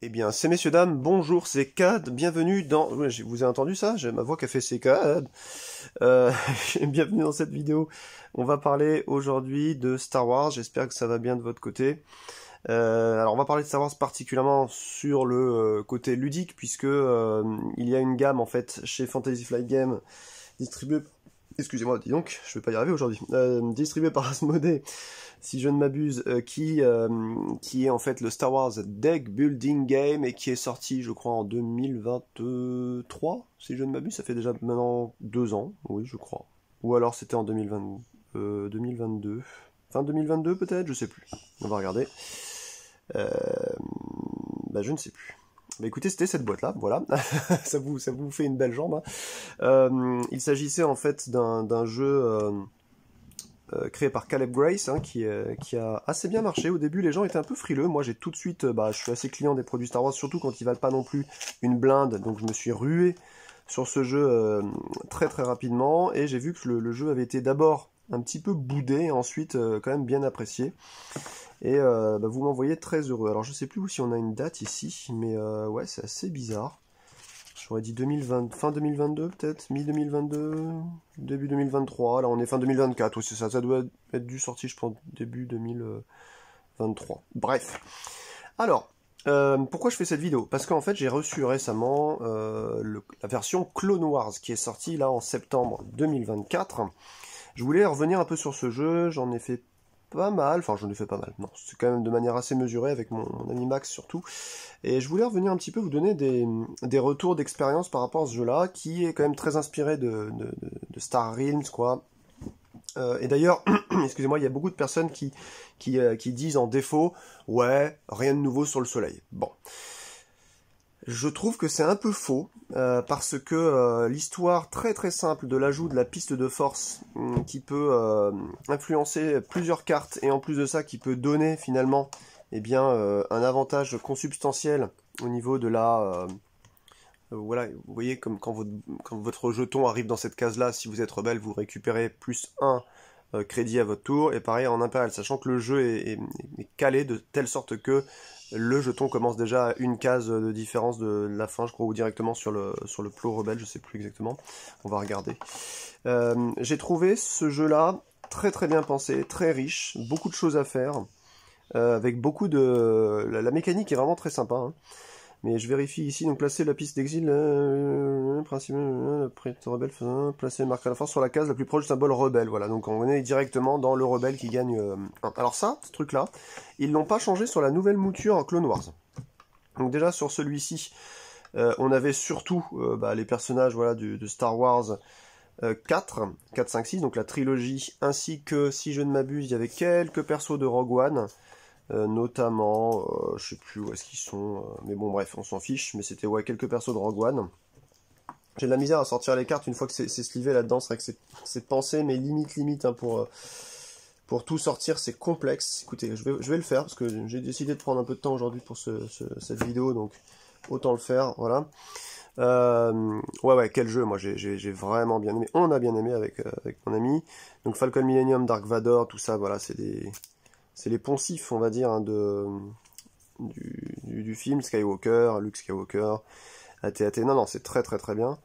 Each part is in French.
Eh bien, c'est messieurs, dames, bonjour, c'est Cad, bienvenue dans... Vous avez entendu ça J'ai ma voix qui a fait c'est Cad. Euh, bienvenue dans cette vidéo. On va parler aujourd'hui de Star Wars, j'espère que ça va bien de votre côté. Euh, alors on va parler de Star Wars particulièrement sur le euh, côté ludique, puisque euh, il y a une gamme en fait chez Fantasy Flight Games distribuée... Excusez-moi, dis donc, je vais pas y arriver aujourd'hui. distribuée par Asmodee, si je ne m'abuse, euh, qui, euh, qui est en fait le Star Wars Deck Building Game et qui est sorti, je crois, en 2023, si je ne m'abuse, ça fait déjà maintenant deux ans, oui, je crois. Ou alors c'était en 2020, 2022, fin 2022 peut-être, je ne sais plus. On va regarder. Euh, bah, je ne sais plus. Bah, écoutez, c'était cette boîte-là, voilà. ça, vous, ça vous fait une belle jambe. Hein. il s'agissait en fait d'un jeu... Euh, créé par Caleb Grace, hein, euh, qui, a assez bien marché. Au début, les gens étaient un peu frileux. Moi, j'ai tout de suite, euh, bah, je suis assez client des produits Star Wars, surtout quand ils valent pas non plus une blinde. Donc, je me suis rué sur ce jeu très très rapidement et j'ai vu que le, jeu avait été d'abord un petit peu boudé, et ensuite quand même bien apprécié. Et bah, vous m'en voyez très heureux. Alors, je sais plus si on a une date ici, mais ouais, c'est assez bizarre. J'aurais dit 2020, fin 2022 peut-être, mi-2022, début 2023. Là on est fin 2024, oui c'est ça, ça doit être du sorti je pense début 2023. Bref. Alors, euh, pourquoi je fais cette vidéo Parce qu'en fait j'ai reçu récemment euh, la version Clone Wars qui est sortie là en septembre 2024. Je voulais revenir un peu sur ce jeu, j'en ai fait pas mal, enfin je ai fait pas mal, non, c'est quand même de manière assez mesurée avec mon, mon, ami Max surtout, et je voulais revenir un petit peu vous donner des, des retours d'expérience par rapport à ce jeu-là, qui est quand même très inspiré de, de, Star Realms, quoi, euh, et d'ailleurs, excusez-moi, il y a beaucoup de personnes qui, qui, euh, qui disent en défaut, ouais, rien de nouveau sur le soleil. Bon. Je trouve que c'est un peu faux euh, parce que euh, l'histoire très très simple de l'ajout de la piste de force hum, qui peut euh, influencer plusieurs cartes et en plus de ça qui peut donner finalement eh bien, un avantage consubstantiel au niveau de la... voilà, vous voyez comme quand votre, jeton arrive dans cette case-là, si vous êtes rebelle, vous récupérez plus 1 crédit à votre tour, et pareil en impérial, sachant que le jeu est calé de telle sorte que le jeton commence déjà à une case de différence de la fin, je crois, ou directement sur le, sur le plot rebelle, je sais plus exactement. On va regarder. Euh, j'ai trouvé ce jeu-là très très bien pensé, très riche, beaucoup de choses à faire, euh, avec beaucoup de... La, mécanique est vraiment très sympa. Hein. Mais je vérifie ici, donc placer la piste d'exil, euh, euh, Principalement euh, principe, rebelle, placer marque à la force sur la case la plus proche du symbole rebelle, voilà, donc on est directement dans le rebelle qui gagne. Alors ça, ce truc-là, ils l'ont pas changé sur la nouvelle mouture en Clone Wars. Donc déjà sur celui-ci, on avait surtout bah, les personnages voilà, de Star Wars 4, 4, 5, 6, donc la trilogie, ainsi que, si je ne m'abuse, il y avait quelques persos de Rogue One, euh, notamment, euh, je sais plus où est-ce qu'ils sont, euh, mais bon bref, on s'en fiche, mais c'était ouais, quelques persos de Rogue One. J'ai de la misère à sortir les cartes une fois que c'est slivé là-dedans, c'est vrai que c'est pensé, mais limite, limite, hein, pour, pour tout sortir, c'est complexe. Écoutez, je vais, je vais le faire, parce que j'ai décidé de prendre un peu de temps aujourd'hui pour cette vidéo, donc autant le faire, voilà. ouais, ouais, quel jeu, moi j'ai vraiment bien aimé. On a bien aimé avec, avec mon ami. Donc Falcon Millennium, Dark Vador, tout ça, voilà, c'est des, c'est les poncifs, on va dire, hein, de, du, film Skywalker, Luke Skywalker, A.T.A.T. Non, non, c'est très très très bien.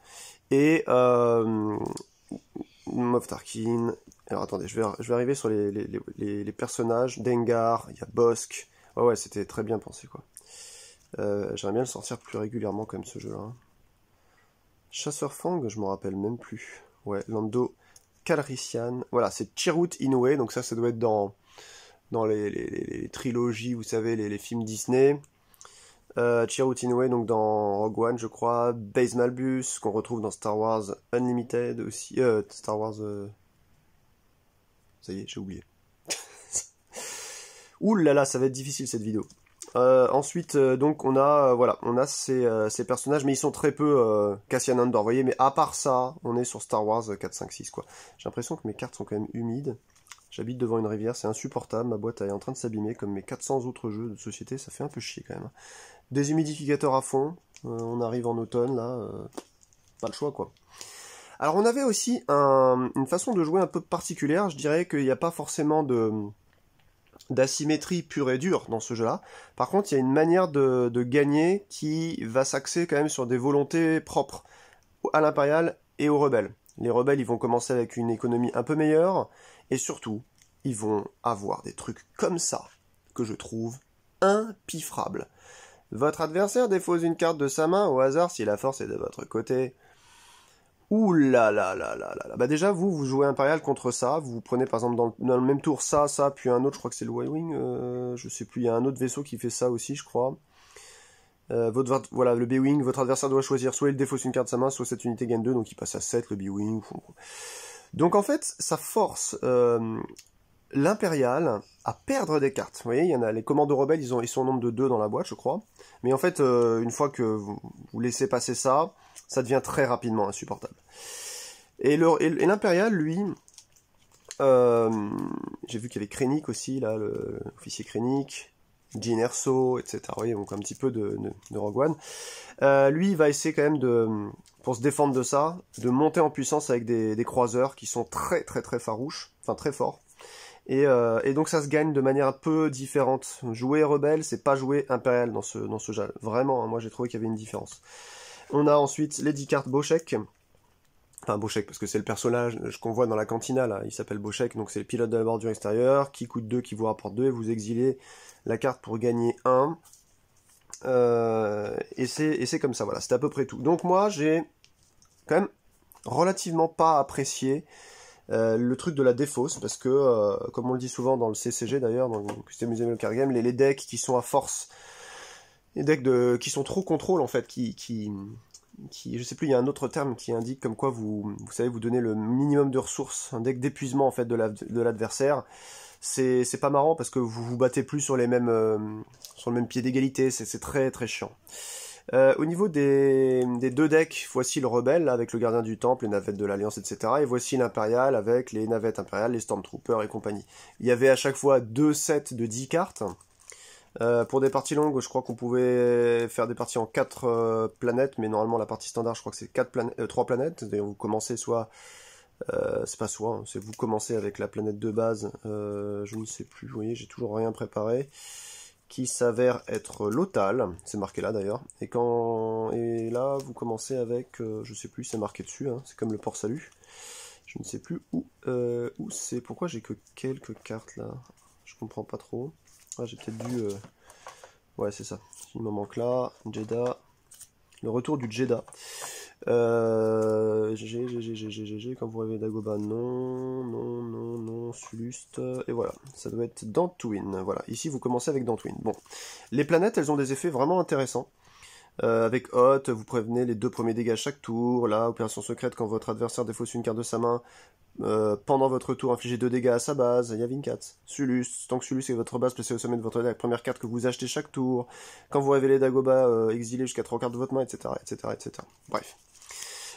Et euh, Moff Tarkin. Alors attendez, je vais, je vais arriver sur les, personnages. Dengar, il y a Bosk. Ouais, ouais, c'était très bien pensé quoi. Euh, j'aimerais bien le sortir plus régulièrement comme ce jeu-là. Chasseur Fang, je m'en rappelle même plus. Ouais, Lando Calrissian. Voilà, c'est Chirrut Inoue, donc ça, ça doit être dans dans les, trilogies, vous savez, les, films Disney. Euh, donc dans Rogue One, je crois. Base Malbus, qu'on retrouve dans Star Wars Unlimited aussi. Euh, Star Wars. Euh, ça y est, j'ai oublié. Ouh là là, ça va être difficile cette vidéo. Euh, ensuite, euh, donc on a, voilà, on a ces, personnages, mais ils sont très peu Cassian Andor, vous voyez. Mais à part ça, on est sur Star Wars 4, 5, 6, quoi. J'ai l'impression que mes cartes sont quand même humides. J'habite devant une rivière, c'est insupportable, ma boîte est en train de s'abîmer comme mes 400 autres jeux de société, ça fait un peu chier quand même. Des humidificateurs à fond, euh, on arrive en automne là, euh, pas le choix quoi. Alors on avait aussi une façon de jouer un peu particulière, je dirais qu'il n'y a pas forcément de d'asymétrie pure et dure dans ce jeu-là. Par contre, il y a une manière de, de gagner qui va s'axer quand même sur des volontés propres à l'impérial et aux rebelles. Les rebelles, ils vont commencer avec une économie un peu meilleure, et surtout, ils vont avoir des trucs comme ça que je trouve impiffrables. Votre adversaire défausse une carte de sa main au hasard si la force est de votre côté. Ouh là là là là là Bah déjà, vous, vous jouez Impérial contre ça, vous, prenez par exemple dans le, même tour ça, ça, puis un autre, je crois que c'est le y Wing, Je euh, je sais plus, il y a un autre vaisseau qui fait ça aussi, je crois. Euh, votre, voilà, le B-Wing, votre adversaire doit choisir soit il défausse une carte de sa main, soit cette unité gagne 2, donc il passe à 7, le B-Wing. Donc en fait, ça force euh, l'impérial à perdre des cartes. Vous voyez, il y en a les commandos rebelles, ils, ont, ils sont au nombre de deux dans la boîte, je crois. Mais en fait, euh, une fois que vous, laissez passer ça, ça devient très rapidement insupportable. Et l'impérial, lui, euh, j'ai vu qu'il y avait Krennic aussi, là, l'officier Krennic, Jean Erso, etc. Vous voyez, donc un petit peu de, Rogue One. lui, il va essayer quand même de, pour se défendre de ça, de monter en puissance avec des, croiseurs qui sont très très très farouches, enfin très forts. Euh, et, donc ça se gagne de manière un peu différente. Jouer rebelle, c'est pas jouer impérial dans ce, dans ce jeu. Vraiment, hein, moi j'ai trouvé qu'il y avait une différence. On a ensuite les 10 cartes Boschek. Enfin Boschek, parce que c'est le personnage euh, qu'on voit dans la cantina, là. Il s'appelle Boschek, donc c'est le pilote de la bordure extérieure, qui coûte 2, qui vous rapporte 2, et vous exilez la carte pour gagner 1. Euh, et c'est comme ça, voilà, c'est à peu près tout. Donc moi, j'ai quand même relativement pas apprécié euh, le truc de la défausse, parce que, euh, comme on le dit souvent dans le CCG d'ailleurs, dans le Custom Museum Car Game, les, decks qui sont à force, les decks de, qui sont trop contrôle en fait, qui, qui, qui, je sais plus, il y a un autre terme qui indique comme quoi vous, vous savez, vous donnez le minimum de ressources, un deck d'épuisement en fait de l'adversaire c'est pas marrant parce que vous vous battez plus sur les mêmes euh, sur le même pied d'égalité, c'est très très chiant. Euh, au niveau des, des, deux decks, voici le rebelle avec le gardien du temple, les navettes de l'alliance, etc. Et voici l'impérial avec les navettes impériales, les stormtroopers et compagnie. Il y avait à chaque fois deux sets de 10 cartes. Euh, pour des parties longues, je crois qu'on pouvait faire des parties en 4 planètes, mais normalement la partie standard, je crois que c'est 3 planètes. Et vous commencez soit euh, c'est pas soi, hein. c'est vous commencez avec la planète de base, euh, je ne sais plus, vous voyez, j'ai toujours rien préparé, qui s'avère être l'otal, c'est marqué là d'ailleurs, et quand et là vous commencez avec, euh, je sais plus, c'est marqué dessus, hein, c'est comme le port salut, je ne sais plus où, où c'est, pourquoi j'ai que quelques cartes là, je comprends pas trop, ah, j'ai peut-être dû, ouais c'est ça, il me manque là, Jeda. le retour du Jeda. GG, quand vous rêvez d'Agoba, non, non, non, non, Sulust. Euh, et voilà, ça doit être Dantwin. voilà, ici vous commencez avec Dantwin. Bon, les planètes, elles ont des effets vraiment intéressants, euh, avec Hot, vous prévenez les deux premiers dégâts chaque tour, là, opération secrète, quand votre adversaire défausse une carte de sa main, euh, pendant votre tour, infligez deux dégâts à sa base, Vincat, sulust tant que Sulust est votre base, placée au sommet de votre deck, première carte que vous achetez chaque tour, quand vous révélez Dagoba, exilé jusqu'à trois cartes de votre main, etc., etc., etc. Bref.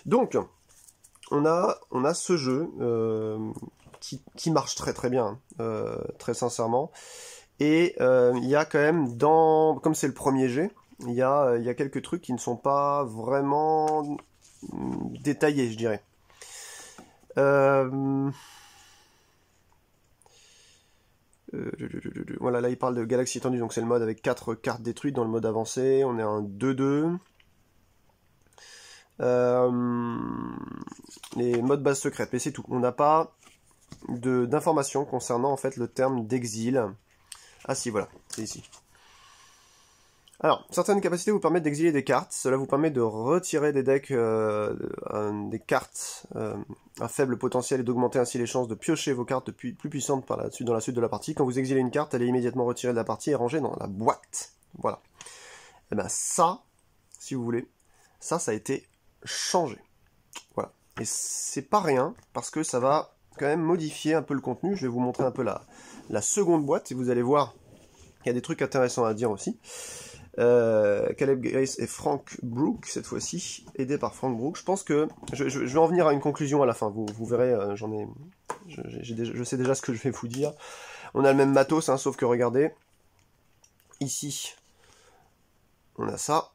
Donc, on a, ce jeu euh, qui, marche très très bien, hein, euh, très sincèrement. Et euh, il y a quand même dans, comme c'est le premier jet, il y a, y a quelques trucs qui ne sont pas vraiment détaillés, je dirais. voilà, là il parle de Galaxy étendue, donc c'est le mode avec 4 cartes détruites dans le mode avancé. On est en 2-2. Euh, les modes base secrètes, mais c'est tout. On n'a pas d'informations concernant en fait le terme d'exil. Ah si, voilà, c'est ici. Alors, certaines capacités vous permettent d'exiler des cartes, cela vous permet de retirer des decks euh, euh, des cartes à faible potentiel et d'augmenter ainsi les chances de piocher vos cartes plus, puissantes dans la suite de la partie. Quand vous exilez une carte, elle est immédiatement retirée de la partie et rangée dans la boîte. Voilà. Et eh bien ça, si vous voulez, ça, ça a été changer. Voilà. Et c'est pas rien, parce que ça va quand même modifier un peu le contenu. Je vais vous montrer un peu la, la seconde boîte, et vous allez voir qu'il y a des trucs intéressants à dire aussi. Euh, Caleb Grace et Frank Brook cette fois-ci, aidés par Frank Brook. Je pense que je, vais en venir à une conclusion à la fin. Vous, verrez, euh, j'en ai, je, sais déjà ce que je vais vous dire. On a le même matos, hein, sauf que regardez, ici, on a ça,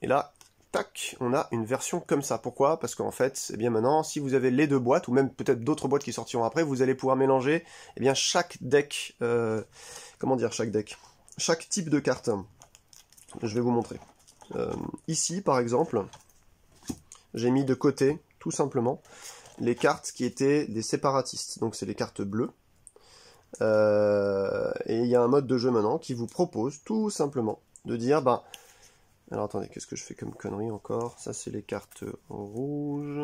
et là, tac, on a une version comme ça. Pourquoi Parce qu'en fait, eh bien maintenant, si vous avez les deux boîtes, ou même peut-être d'autres boîtes qui sortiront après, vous allez pouvoir mélanger eh bien chaque deck, euh, comment dire chaque deck, chaque type de carte. Je vais vous montrer. Euh, ici, par exemple, j'ai mis de côté, tout simplement, les cartes qui étaient des séparatistes. Donc c'est les cartes bleues. Euh, et il y a un mode de jeu maintenant qui vous propose tout simplement de dire, bah, alors attendez, qu'est-ce que je fais comme connerie encore Ça c'est les cartes rouges.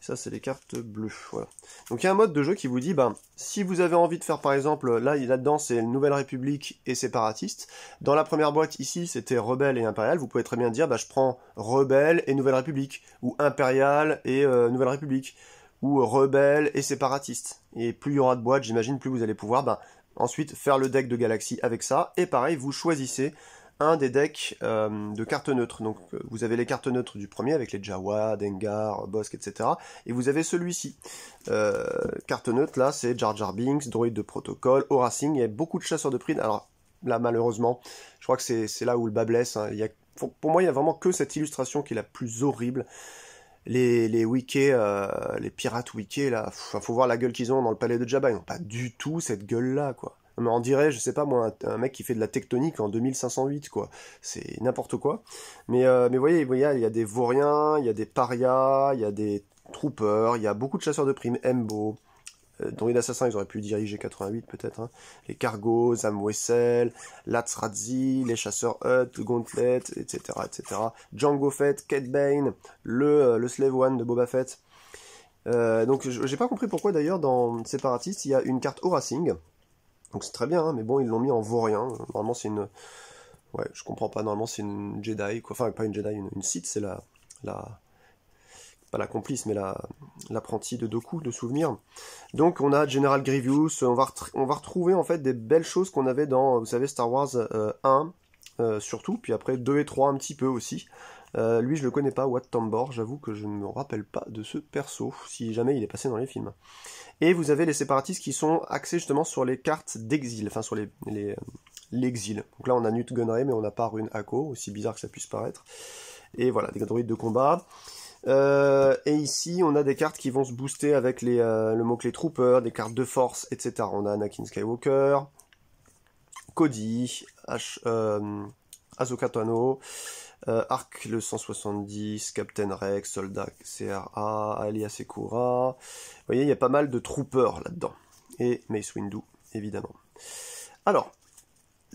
ça c'est les cartes bleues. Voilà. Donc il y a un mode de jeu qui vous dit, ben, si vous avez envie de faire par exemple, là là-dedans c'est Nouvelle République et séparatiste. Dans la première boîte ici c'était rebelle et impérial. Vous pouvez très bien dire, ben, je prends rebelle et Nouvelle République ou impérial et euh, Nouvelle République ou rebelle et séparatiste. Et plus il y aura de boîtes, j'imagine, plus vous allez pouvoir ben, ensuite faire le deck de galaxie avec ça. Et pareil, vous choisissez un des decks euh, de cartes neutres. Donc euh, vous avez les cartes neutres du premier avec les Jawa, Dengar, Bosk, etc. Et vous avez celui-ci. Euh, carte neutre là, c'est Jar Jar Binks, Droid de protocole, Horacing. Il y a beaucoup de chasseurs de primes. Alors là, malheureusement, je crois que c'est là où le bas blesse. Hein. Il y a, pour, moi, il n'y a vraiment que cette illustration qui est la plus horrible. Les, les wikis, les pirates wikis, là, faut, faut voir la gueule qu'ils ont dans le palais de Jabba. Ils n'ont pas du tout cette gueule-là, quoi on dirait, je sais pas moi, un, mec qui fait de la tectonique en 2508, quoi. C'est n'importe quoi. Mais, vous euh, mais voyez, il y a des vauriens, il y a des parias, il y a des troopers, il y a beaucoup de chasseurs de primes, Embo, euh, dont les assassins, ils auraient pu diriger 88 peut-être, hein. les cargos, Zamwessel, Latsrazi, les chasseurs Hutt, Gauntlet, etc., etc. Django Fett, Kate le, euh, le Slave One de Boba Fett. donc j'ai pas compris pourquoi d'ailleurs dans séparatistes il y a une carte Horacing donc c'est très bien, hein, mais bon, ils l'ont mis en vaurien. Normalement, c'est une. Ouais, je comprends pas. Normalement, c'est une Jedi, quoi. Enfin, pas une Jedi, une, une Sith, c'est la. la pas la complice, mais l'apprenti de Doku, de souvenir. Donc on a General Grievous, on va, on va retrouver en fait des belles choses qu'on avait dans, vous savez, Star Wars 1 euh, euh, surtout, puis après 2 et 3 un petit peu aussi. Euh, lui, je le connais pas, Watt Tambor, j'avoue que je ne me rappelle pas de ce perso, si jamais il est passé dans les films. Et vous avez les séparatistes qui sont axés justement sur les cartes d'exil, enfin sur les, euh, l'exil. Donc là, on a Newt Gunray, mais on n'a pas Rune Ako, aussi bizarre que ça puisse paraître. Et voilà, des droïdes de combat. Euh, et ici, on a des cartes qui vont se booster avec le mot-clé Trooper, des cartes de force, etc. On a Anakin Skywalker, Cody, H, euh, Arc le 170, Captain Rex, Soldat CRA, Alias Vous voyez, il y a pas mal de troopers là-dedans. Et Mace Windu, évidemment. Alors,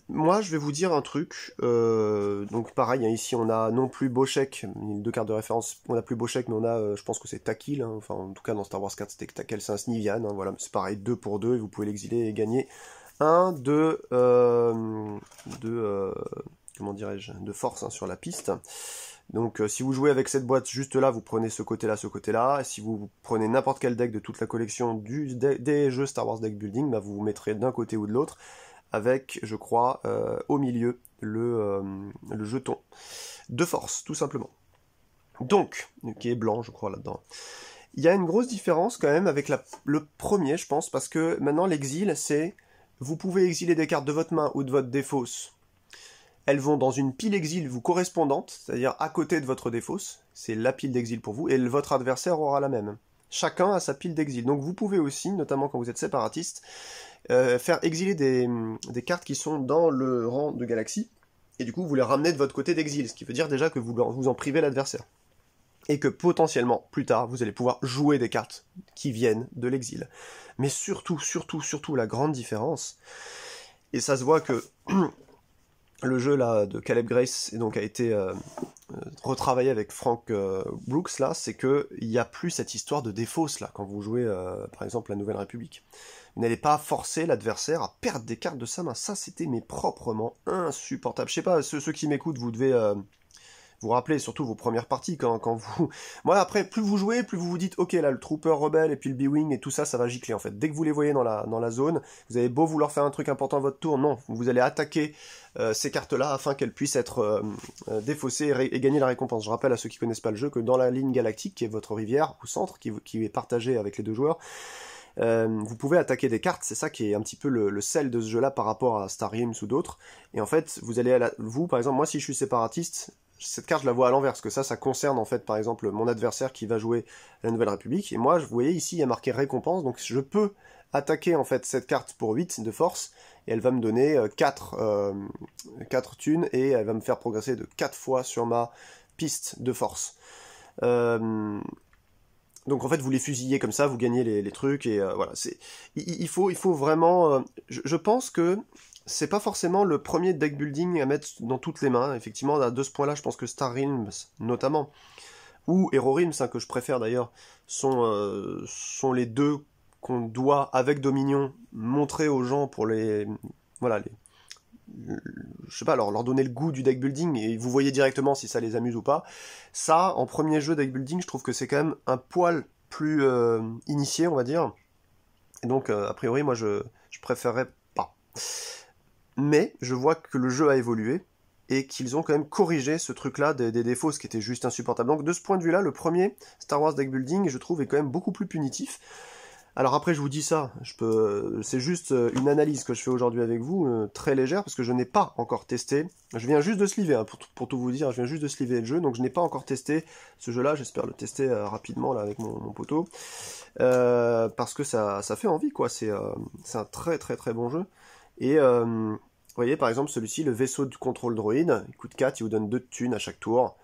moi, je vais vous dire un truc. Euh, donc, pareil, hein, ici, on a non plus Boschek, deux cartes de référence. On a plus Boschek, mais on a, euh, je pense que c'est Takil. Hein. enfin, en tout cas, dans Star Wars 4, c'était T'Akel, c'est un Snivian. Hein, voilà, c'est pareil, deux pour deux, et vous pouvez l'exiler et gagner un deux, deux comment dirais-je, de force hein, sur la piste. Donc euh, si vous jouez avec cette boîte juste là, vous prenez ce côté-là, ce côté-là. Si vous, prenez n'importe quel deck de toute la collection du, des jeux Star Wars Deck Building, bah, vous vous mettrez d'un côté ou de l'autre, avec, je crois, euh, au milieu euh, le, jeton de force, tout simplement. Donc, qui est blanc, je crois, là-dedans. Il y a une grosse différence quand même avec le premier, je pense, parce que maintenant l'exil, c'est vous pouvez exiler des cartes de votre main ou de votre défausse elles vont dans une pile exil vous correspondante, c'est-à-dire à côté de votre défausse. C'est la pile d'exil pour vous, et votre adversaire aura la même. Chacun a sa pile d'exil. Donc vous pouvez aussi, notamment quand vous êtes séparatiste, euh, faire exiler des, cartes qui sont dans le rang de galaxie, et du coup vous les ramenez de votre côté d'exil, ce qui veut dire déjà que vous, vous en privez l'adversaire. Et que potentiellement, plus tard, vous allez pouvoir jouer des cartes qui viennent de l'exil. Mais surtout, surtout, surtout, la grande différence, et ça se voit que le jeu là de Caleb Grace et donc a été euh, euh, retravaillé avec Frank euh, Brooks là, c'est que il y a plus cette histoire de défausse là quand vous jouez par exemple la Nouvelle République. Vous n'allez pas forcer l'adversaire à perdre des cartes de sa main. Ça c'était mais proprement insupportable. Je sais pas ceux qui m'écoutent, vous devez vous rappelez, surtout vos premières parties, quand, vous... Moi, après, plus vous jouez, plus vous vous dites, ok, là, le Trooper Rebelle et puis le B-Wing et tout ça, ça va gicler, en fait. Dès que vous les voyez dans la, dans la zone, vous avez beau vouloir faire un truc important à votre tour, non, vous allez attaquer euh, ces cartes-là afin qu'elles puissent être euh, euh, défaussées et, gagner la récompense. Je rappelle à ceux qui connaissent pas le jeu que dans la ligne galactique, qui est votre rivière au centre, qui, est partagée avec les deux joueurs, vous pouvez attaquer des cartes, c'est ça qui est un petit peu le, sel de ce jeu-là par rapport à Star Games ou d'autres. Et en fait, vous allez vous, par exemple, moi si je suis séparatiste, cette carte, je la vois à l'envers, parce que ça, ça concerne en fait, par exemple, mon adversaire qui va jouer la Nouvelle République, et moi, vous voyez ici, il y a marqué récompense, donc je peux attaquer en fait cette carte pour 8 de force, et elle va me donner 4, euh, euh, thunes, et elle va me faire progresser de 4 fois sur ma piste de force. Euh, donc en fait, vous les fusillez comme ça, vous gagnez les, trucs, et voilà, c'est... Il, faut, il faut vraiment... je pense que c'est pas forcément le premier deck building à mettre dans toutes les mains. Effectivement, à de ce point-là, je pense que Star Realms, notamment, ou Hero Realms, hein, que je préfère d'ailleurs, sont, euh, sont les deux qu'on doit, avec Dominion, montrer aux gens pour les. Voilà, les. je sais pas, leur, leur donner le goût du deck building et vous voyez directement si ça les amuse ou pas. Ça, en premier jeu deck building, je trouve que c'est quand même un poil plus euh, initié, on va dire. Et donc, euh, a priori, moi, je, je préférerais pas mais je vois que le jeu a évolué et qu'ils ont quand même corrigé ce truc-là des, défauts, ce qui était juste insupportable. Donc de ce point de vue-là, le premier Star Wars deck building, je trouve, est quand même beaucoup plus punitif. Alors après, je vous dis ça, je peux, c'est juste euh, une analyse que je fais aujourd'hui avec vous, euh, très légère, parce que je n'ai pas encore testé. Je viens juste de sliver, hein, pour, tout vous dire, je viens juste de sliver le jeu, donc je n'ai pas encore testé ce jeu-là. J'espère le tester euh, rapidement là avec mon, poteau, parce que ça, ça fait envie, quoi. c'est un très très très bon jeu. Et euh, vous voyez par exemple celui-ci, le vaisseau de contrôle droïde, il coûte 4, il vous donne 2 de thunes à chaque tour.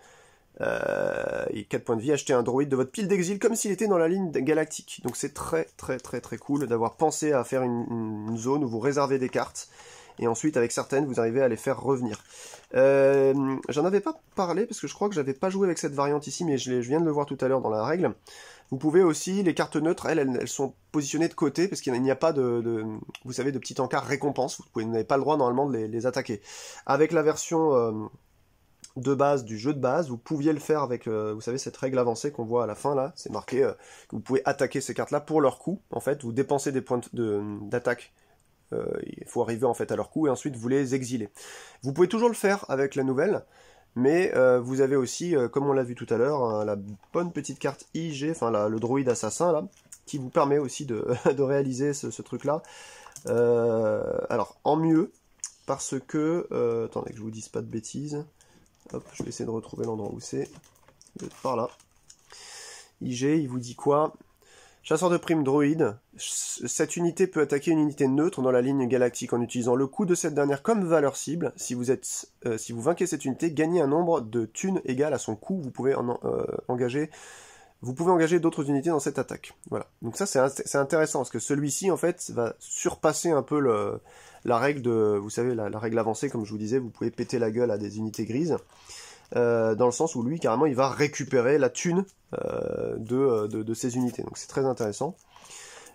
Euh, et 4 points de vie, achetez un droïde de votre pile d'exil comme s'il était dans la ligne galactique. Donc c'est très très très très cool d'avoir pensé à faire une, zone où vous réservez des cartes et ensuite avec certaines vous arrivez à les faire revenir. Euh, j'en avais pas parlé parce que je crois que j'avais pas joué avec cette variante ici mais je viens de le voir tout à l'heure dans la règle. Vous pouvez aussi, les cartes neutres, elles, elles, sont positionnées de côté parce qu'il n'y a pas de, vous savez, de petit encart récompense. Vous, n'avez pas le droit normalement de les, attaquer. Avec la version euh, de base du jeu de base, vous pouviez le faire avec, euh, vous savez, cette règle avancée qu'on voit à la fin là. C'est marqué euh, que vous pouvez attaquer ces cartes-là pour leur coût. En fait, vous dépensez des points de, d'attaque il faut arriver en fait à leur coup et ensuite vous les exiler. Vous pouvez toujours le faire avec la nouvelle, mais euh, vous avez aussi, euh, comme on l'a vu tout à l'heure, hein, la bonne petite carte IG, enfin le droïde assassin là, qui vous permet aussi de, réaliser ce, ce truc-là. Euh, alors en mieux, parce que... attendez que je vous dise pas de bêtises. Hop, je vais essayer de retrouver l'endroit où c'est. Par là. IG, il vous dit quoi Chasseur de prime droïde, cette unité peut attaquer une unité neutre dans la ligne galactique en utilisant le coût de cette dernière comme valeur cible. Si vous, êtes, euh, si vous vainquez cette unité, gagnez un nombre de thunes égal à son coût. Vous pouvez euh, engager vous pouvez engager d'autres unités dans cette attaque. Voilà. Donc ça, c'est intéressant, parce que celui-ci, en fait, va surpasser un peu le, la règle de, vous savez, la, règle avancée, comme je vous disais, vous pouvez péter la gueule à des unités grises. Euh, dans le sens où lui, carrément, il va récupérer la thune euh, de, euh, de, de, ses unités. Donc c'est très intéressant.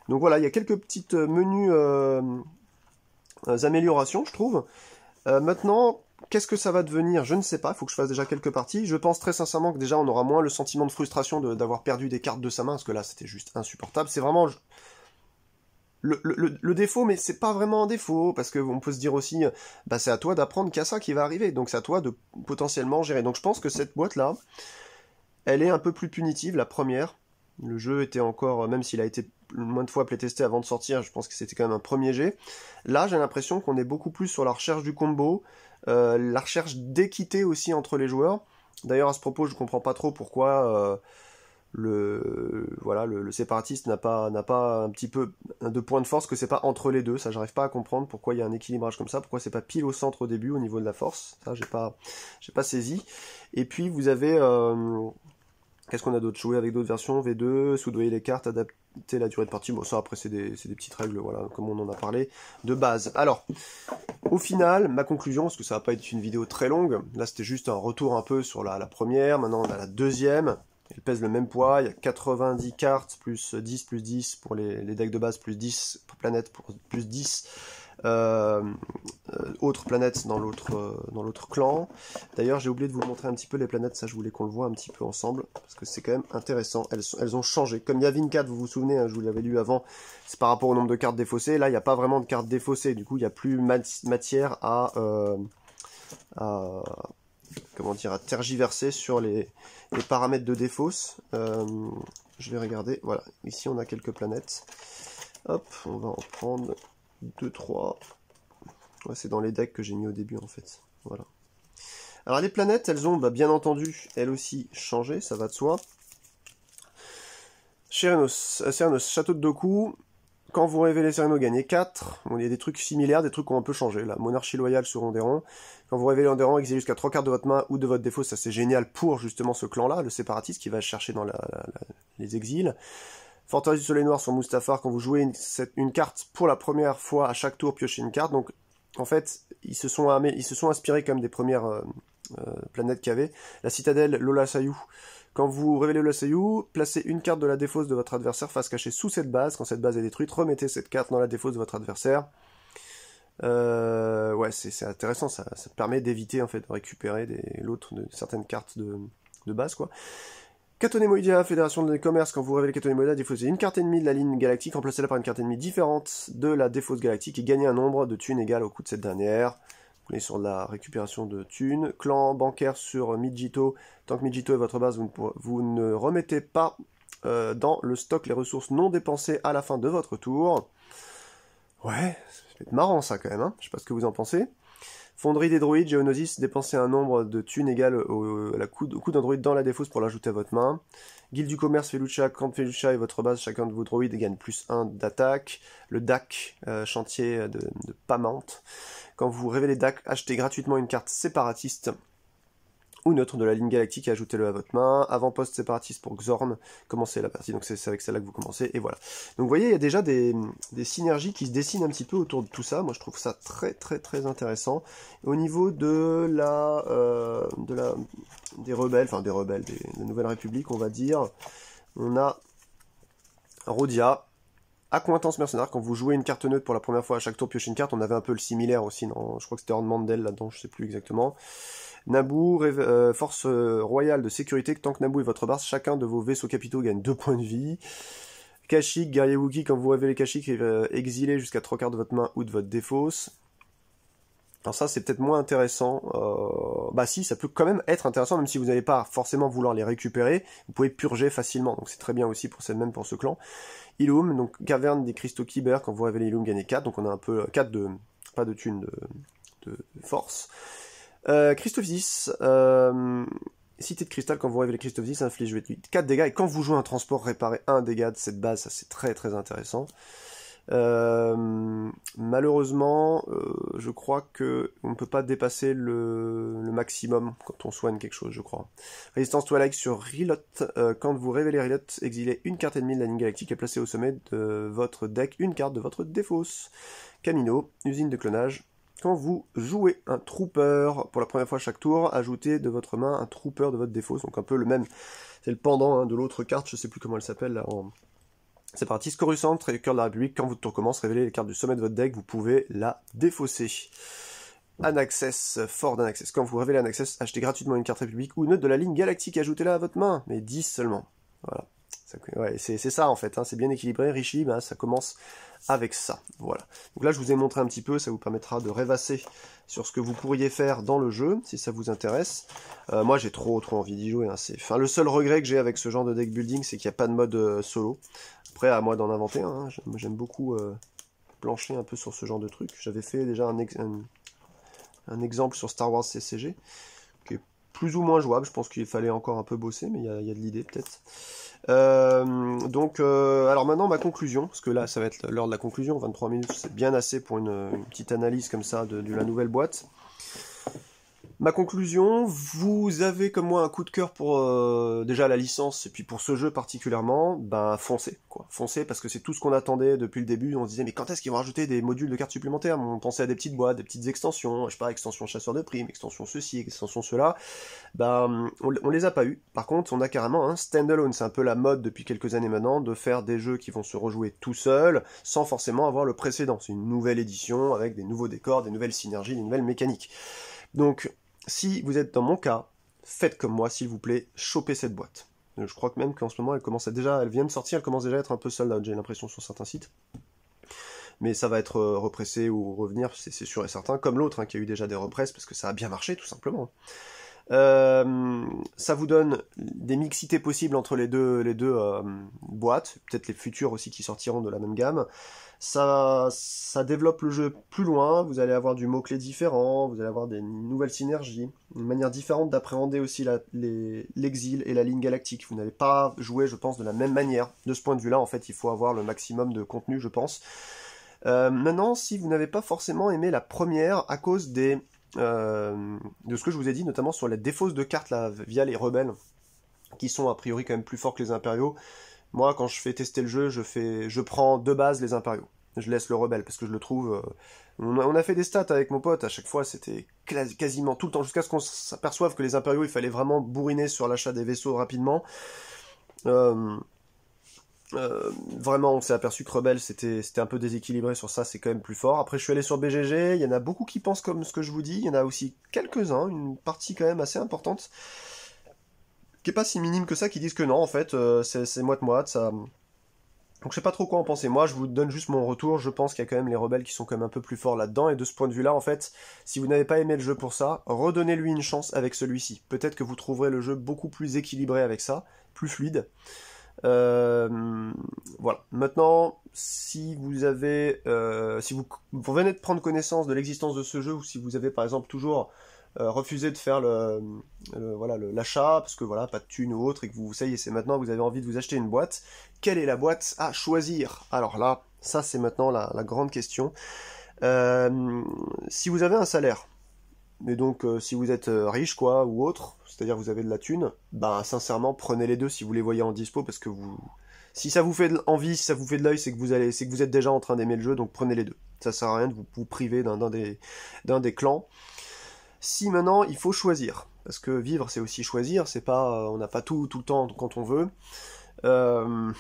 Donc voilà, il y a quelques petites menus améliorations, je trouve. maintenant, Qu'est-ce que ça va devenir Je ne sais pas, il faut que je fasse déjà quelques parties. Je pense très sincèrement que déjà on aura moins le sentiment de frustration d'avoir perdu des cartes de sa main, parce que là c'était juste insupportable. C'est vraiment le, défaut, mais c'est pas vraiment un défaut, parce qu'on peut se dire aussi, euh, bah, c'est à toi d'apprendre qu'à ça qui va arriver, donc c'est à toi de potentiellement gérer. Donc je pense que cette boîte-là, elle est un peu plus punitive, la première. Le jeu était encore, euh, même s'il a été moins de fois playtesté avant de sortir, je pense que c'était quand même un premier jet. Là, j'ai l'impression qu'on est beaucoup plus sur la recherche du combo, euh, la recherche d'équité aussi entre les joueurs. D'ailleurs, à ce propos, je comprends pas trop pourquoi le voilà le, séparatiste n'a pas n'a pas un petit peu de point de force que c'est pas entre les deux ça j'arrive pas à comprendre pourquoi il y a un équilibrage comme ça pourquoi c'est pas pile au centre au début au niveau de la force ça j'ai pas pas saisi et puis vous avez euh, qu'est-ce qu'on a d'autre jouer avec d'autres versions V2 soudoyer les cartes adapter la durée de partie bon ça après c'est des, petites règles voilà comme on en a parlé de base alors au final, ma conclusion, parce que ça va pas être une vidéo très longue, là c'était juste un retour un peu sur la, la première, maintenant on a la deuxième, pèse pèsent le même poids, il y a 90 cartes, plus 10, plus 10 pour les, decks de base, plus 10 pour pour, plus 10 euh, euh, autres planètes euh, dans l'autre clan. D'ailleurs, j'ai oublié de vous montrer un petit peu les planètes, ça je voulais qu'on le voit un petit peu ensemble, parce que c'est quand même intéressant. Elles, ont changé. Comme il y a vous vous souvenez, hein, je vous l'avais lu avant, c'est par rapport au nombre de cartes défaussées. Là, il n'y a pas vraiment de cartes défaussées, du coup, il n'y a plus matière à on dire, à tergiverser sur les, paramètres de défausse. Euh, je vais regarder, voilà, ici on a quelques planètes. Hop, on va en prendre 2, 3. c'est dans les decks que j'ai mis au début en fait. Voilà. Alors les planètes, elles ont bah, bien entendu, elles aussi, changé, ça va de soi. C'est euh, château de Doku, quand vous révélez Sereno, gagnez 4. on il y a des trucs similaires, des trucs qu'on peut changer, La monarchie loyale sur Onderon. Quand vous révélez Onderon, exilez jusqu'à 3 quarts de votre main ou de votre défaut. Ça, c'est génial pour justement ce clan-là, le séparatiste qui va chercher dans la, les exils. Forteresse du Soleil Noir sur Mustafar. Quand vous jouez une, carte pour la première fois à chaque tour, piochez une carte. Donc, en fait, ils se sont, ils se sont inspirés comme des premières euh, euh, planètes qu'il y avait. La citadelle Lola Sayou quand vous révélez le Seiyuu, placez une carte de la défausse de votre adversaire face cachée sous cette base. Quand cette base est détruite, remettez cette carte dans la défausse de votre adversaire. Euh, ouais, c'est intéressant, ça, ça permet d'éviter en fait de récupérer l'autre de certaines cartes de, base quoi. Moïdia, Fédération de commerce, quand vous révélez Katonemoidia, défaussez une carte ennemie de la ligne galactique, remplacez-la par une carte ennemie différente de la défausse galactique et gagnez un nombre de thunes égal au coût de cette dernière. On est sur la récupération de thunes. Clan bancaire sur Mijito. Tant que Mijito est votre base, vous ne, remettez pas euh, dans le stock les ressources non dépensées à la fin de votre tour. Ouais, ça va être marrant ça quand même. Hein Je sais pas ce que vous en pensez. Fonderie des droïdes, Geonosis, dépensez un nombre de thunes égal au, coût, d'un droïde dans la défausse pour l'ajouter à votre main. Guilde du commerce Felucha, Camp Felucha et votre base, chacun de vos droïdes gagne plus 1 d'attaque. Le DAC, euh, chantier de, de Pamante. Quand vous révélez DAC, achetez gratuitement une carte séparatiste ou neutre de la ligne galactique et ajoutez-le à votre main. Avant-poste séparatiste pour Xorn, commencez la partie, donc c'est avec celle-là que vous commencez, et voilà. Donc vous voyez, il y a déjà des, synergies qui se dessinent un petit peu autour de tout ça, moi je trouve ça très très très intéressant. Au niveau de la, euh, de la des rebelles, enfin des rebelles, des, de Nouvelle République, on va dire, on a Rodia, accointance mercenaire, quand vous jouez une carte neutre pour la première fois à chaque tour, piochez une carte, on avait un peu le similaire aussi, non je crois que c'était Horn Mandel là-dedans, je sais plus exactement. Naboo, euh, force euh, royale de sécurité, tant que Naboo est votre base, chacun de vos vaisseaux capitaux gagne 2 points de vie. Kashi, guerrier Wookie, quand vous révélez Kashyyyk, euh, exilé jusqu'à 3 quarts de votre main ou de votre défausse. Alors ça, c'est peut-être moins intéressant. Euh, bah si, ça peut quand même être intéressant, même si vous n'allez pas forcément vouloir les récupérer. Vous pouvez purger facilement, donc c'est très bien aussi pour cette même pour ce clan. Ilum, donc caverne des cristaux Kyber, quand vous révélez Ilum, gagnez 4, donc on a un peu 4 de... pas de thunes, de force. Euh, euh, Cité de cristal, quand vous révélez Christophe 10, inflige 4 dégâts, et quand vous jouez un transport, réparez un dégât de cette base, ça c'est très très intéressant. Euh, malheureusement, euh, je crois que on ne peut pas dépasser le, maximum quand on soigne quelque chose, je crois. Résistance Twilight sur Rilot. quand vous révélez Rilot, exilé une carte ennemie de la ligne galactique et placez au sommet de votre deck une carte de votre défausse. Camino, usine de clonage. Quand vous jouez un trooper pour la première fois chaque tour, ajoutez de votre main un trooper de votre défausse, donc un peu le même, c'est le pendant hein, de l'autre carte, je sais plus comment elle s'appelle là en... C'est parti, centre et cœur de la République, quand votre tour commence, révélez les cartes du sommet de votre deck, vous pouvez la défausser. Anaxès, fort access, Quand vous révélez access, achetez gratuitement une carte République ou une autre de la ligne galactique ajoutez-la à votre main, mais 10 seulement. Voilà c'est ça en fait, hein, c'est bien équilibré, Richie, ben, ça commence avec ça. Voilà. Donc là je vous ai montré un petit peu, ça vous permettra de rêvasser sur ce que vous pourriez faire dans le jeu, si ça vous intéresse. Euh, moi j'ai trop trop envie d'y jouer. Hein, enfin, le seul regret que j'ai avec ce genre de deck building, c'est qu'il n'y a pas de mode euh, solo. Après à moi d'en inventer, hein, j'aime beaucoup euh, plancher un peu sur ce genre de truc. J'avais fait déjà un, un, exemple sur Star Wars CCG, qui est plus ou moins jouable, je pense qu'il fallait encore un peu bosser, mais il y a de l'idée peut-être. Euh, donc, euh, alors maintenant, ma conclusion, parce que là, ça va être l'heure de la conclusion, 23 minutes, c'est bien assez pour une, petite analyse comme ça de la nouvelle boîte. Ma conclusion, vous avez comme moi un coup de cœur pour euh, déjà la licence et puis pour ce jeu particulièrement, ben foncez quoi, foncez parce que c'est tout ce qu'on attendait depuis le début. On se disait mais quand est-ce qu'ils vont rajouter des modules de cartes supplémentaires On pensait à des petites boîtes, des petites extensions, je sais pas, extension chasseur de primes, extension ceci, extension cela. Ben on, les a pas eu. Par contre, on a carrément un standalone. C'est un peu la mode depuis quelques années maintenant de faire des jeux qui vont se rejouer tout seuls sans forcément avoir le précédent. C'est une nouvelle édition avec des nouveaux décors, des nouvelles synergies, des nouvelles mécaniques. Donc si vous êtes dans mon cas, faites comme moi, s'il vous plaît, chopez cette boîte. Je crois que même qu'en ce moment, elle commence déjà, elle vient de sortir, elle commence déjà à être un peu sold hein, j'ai l'impression, sur certains sites. Mais ça va être euh, repressé ou revenir, c'est sûr et certain, comme l'autre, hein, qui a eu déjà des represses, parce que ça a bien marché, tout simplement. Euh, ça vous donne des mixités possibles entre les deux, les deux euh, boîtes, peut-être les futures aussi qui sortiront de la même gamme. Ça, ça développe le jeu plus loin, vous allez avoir du mot-clé différent, vous allez avoir des nouvelles synergies, une manière différente d'appréhender aussi l'exil et la ligne galactique. Vous n'allez pas jouer, je pense, de la même manière. De ce point de vue-là, en fait, il faut avoir le maximum de contenu, je pense. Euh, maintenant, si vous n'avez pas forcément aimé la première à cause des, euh, de ce que je vous ai dit, notamment sur les défausse de cartes via les rebelles, qui sont a priori quand même plus forts que les impériaux, moi, quand je fais tester le jeu, je, fais, je prends de base les impériaux. Je laisse le rebelle parce que je le trouve. Euh, on, a, fait des stats avec mon pote, à chaque fois c'était quasiment tout le temps, jusqu'à ce qu'on s'aperçoive que les impériaux, il fallait vraiment bourriner sur l'achat des vaisseaux rapidement. Euh, euh, vraiment, on s'est aperçu que Rebelle c'était un peu déséquilibré sur ça, c'est quand même plus fort. Après, je suis allé sur BGG, il y en a beaucoup qui pensent comme ce que je vous dis, il y en a aussi quelques-uns, une partie quand même assez importante, qui pas si minime que ça, qui disent que non, en fait, euh, c'est moite-moite, ça... Donc je sais pas trop quoi en penser. Moi, je vous donne juste mon retour. Je pense qu'il y a quand même les rebelles qui sont comme un peu plus forts là-dedans. Et de ce point de vue-là, en fait, si vous n'avez pas aimé le jeu pour ça, redonnez-lui une chance avec celui-ci. Peut-être que vous trouverez le jeu beaucoup plus équilibré avec ça, plus fluide. Euh, voilà. Maintenant, si vous avez, euh, si vous, vous venez de prendre connaissance de l'existence de ce jeu ou si vous avez par exemple toujours euh, refuser de faire le, voilà l'achat parce que voilà pas de thune ou autre et que vous vous savez c'est maintenant vous avez envie de vous acheter une boîte quelle est la boîte à choisir alors là ça c'est maintenant la, grande question euh, si vous avez un salaire mais donc euh, si vous êtes riche quoi ou autre c'est-à-dire vous avez de la thune bah sincèrement prenez les deux si vous les voyez en dispo parce que vous si ça vous fait envie si ça vous fait de l'œil c'est que vous allez c'est que vous êtes déjà en train d'aimer le jeu donc prenez les deux ça sert à rien de vous, priver d'un des d'un des clans si maintenant il faut choisir, parce que vivre c'est aussi choisir, c'est pas euh, on n'a pas tout tout le temps quand on veut. Euh,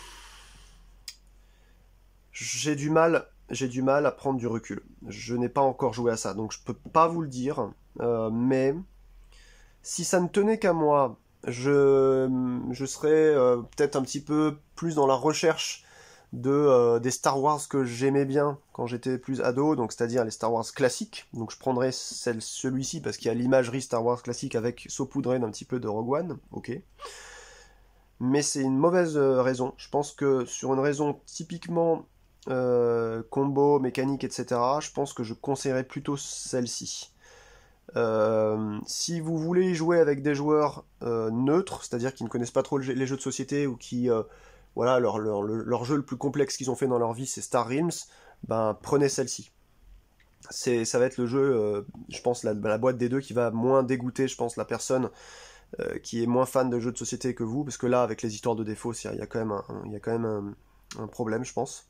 j'ai du mal, j'ai du mal à prendre du recul. Je n'ai pas encore joué à ça, donc je peux pas vous le dire. Euh, mais si ça ne tenait qu'à moi, je je serais peut-être un petit peu plus dans la recherche de euh, des Star Wars que j'aimais bien quand j'étais plus ado, donc c'est-à-dire les Star Wars classiques. Donc je prendrais celui-ci parce qu'il y a l'imagerie Star Wars classique avec saupoudré d'un petit peu de Rogue One, ok. Mais c'est une mauvaise euh, raison. Je pense que sur une raison typiquement euh, combo, mécanique, etc., je pense que je conseillerais plutôt celle-ci. si vous voulez jouer avec des joueurs neutres, c'est-à-dire qui ne connaissent pas trop les jeux de société ou qui voilà, leur, jeu le plus complexe qu'ils ont fait dans leur vie, c'est Star Realms, ben, prenez celle-ci. C'est, ça va être le jeu, euh, je pense, la, la, boîte des deux qui va moins dégoûter, je pense, la personne euh, qui est moins fan de jeux de société que vous, parce que là, avec les histoires de défauts, il y a quand même un, quand même un, problème, je pense.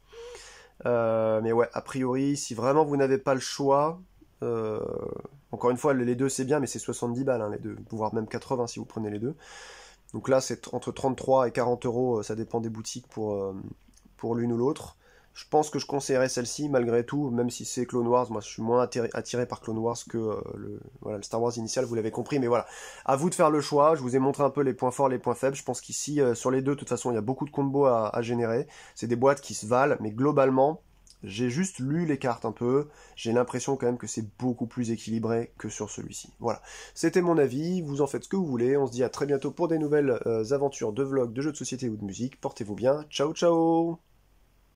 Euh, mais ouais, a priori, si vraiment vous n'avez pas le choix, encore une fois, les deux c'est bien, mais c'est 70 balles, hein, les deux, voire même 80 si vous prenez les deux. Donc là, c'est entre 33 et 40 euros, euh, ça dépend des boutiques pour, euh, pour l'une ou l'autre. Je pense que je conseillerais celle-ci malgré tout, même si c'est Clone Wars. Moi, je suis moins attiré, par Clone Wars que euh, le, Star Wars initial, vous l'avez compris. Mais voilà, à vous de faire le choix. Je vous ai montré un peu les points forts, les points faibles. Je pense qu'ici, sur les deux, de toute façon, il y a beaucoup de combos à générer. C'est des boîtes qui se valent, mais globalement, j'ai juste lu les cartes un peu, j'ai l'impression quand même que c'est beaucoup plus équilibré que sur celui-ci. Voilà, c'était mon avis, vous en faites ce que vous voulez, on se dit à très bientôt pour des nouvelles euh, aventures de vlogs, de jeux de société ou de musique, portez-vous bien, ciao ciao